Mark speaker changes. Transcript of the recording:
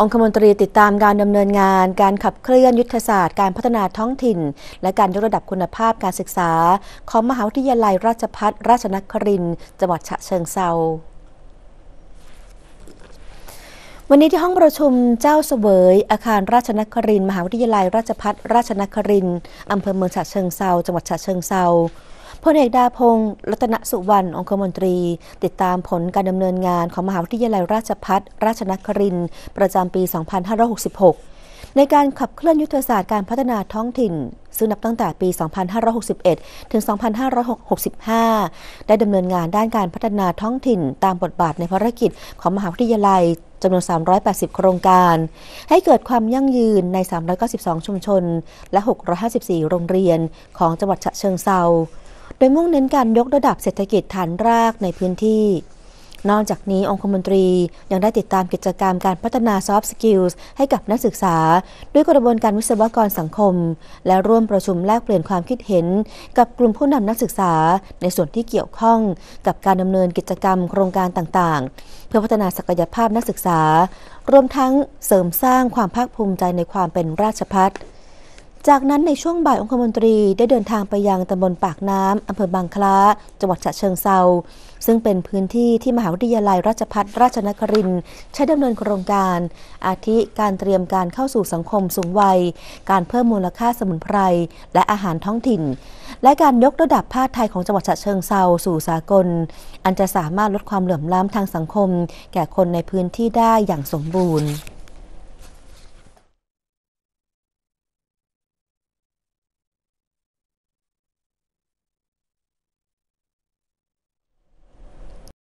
Speaker 1: องคมนตรีติดตามการดำเนินงาน การขับเคลื่อนยุทธศาสตร์การพัฒนาท้องถิ่น และการยกระดับคุณภาพการศึกษา ของมหาวิทยาลัยราชพัฒราชนครินทร์จังหวัดฉะเชิงเซาวันนี้ที่ห้องประชุมเจ้าเสวย อาคารราชนครินมหาวิทยาลัยราชพัฒราชนครินอำเภอเมืองฉะเชิงเซาจังหวัดฉะเชิงเซาพลเอกดาพงศ์รัตนสุวรรณองคมนตรีติดตามผลการดำเนินงานของมหาวิทยาลัยราชพัฒราชนครินทร์ประจำปี 2566 ในการขับเคลื่อนยุทธศาสตร์การพัฒนาท้องถิ่น ซึ่งนับตั้งแต่ปี 2561 ถึง 2565 ได้ดำเนินงานด้านการพัฒนาท้องถิ่น ตามบทบาทในภารกิจของมหาวิทยาลัยจำนวน 380 โครงการ ให้เกิดความยั่งยืนใน 392 ชุมชน และ 654 โรงเรียนของจังหวัดฉะเชิงเซาดยมุ่งเน้นการยกระดับเศรษฐกิจฐานรากในพื้นที่ นอกจากนี้องคมนตรียังได้ติดตามกิจกรรมการพัฒนาซอฟต์สกิลส์ให้กับนักศึกษาด้วยกระบวนการวิศวกรสังคม และร่วมประชุมแลกเปลี่ยนความคิดเห็น กับกลุ่มผู้นำนักศึกษาในส่วนที่เกี่ยวข้องกับการดำเนินกิจกรรมโครงการต่างๆ เพื่อพัฒนาศักยภาพนักศึกษารวมทั้งเสริมสร้างความภาคภูมิใจในความเป็นราชพัฒน์จากนั้นในช่วงบ่ายองคมนตรีได้เดินทางไปยังตำบลปากน้ำ อำเภอบางคล้า จังหวัดฉะเชิงเซาซึ่งเป็นพื้นที่ ที่มหาวิทยาลัยราชพัฒราชนครินใช้ดำเนินโครงการ อาทิการเตรียมการเข้าสู่สังคมสูงวัย การเพิ่มมูลค่าสมุนไพร และอาหารท้องถิ่น และการยกระดับภาคไทยของจังหวัดฉะเชิงเซาสู่สากล อันจะสามารถลดความเหลื่อมล้ำทางสังคม แก่คนในพื้นที่ได้อย่างสมบูรณ์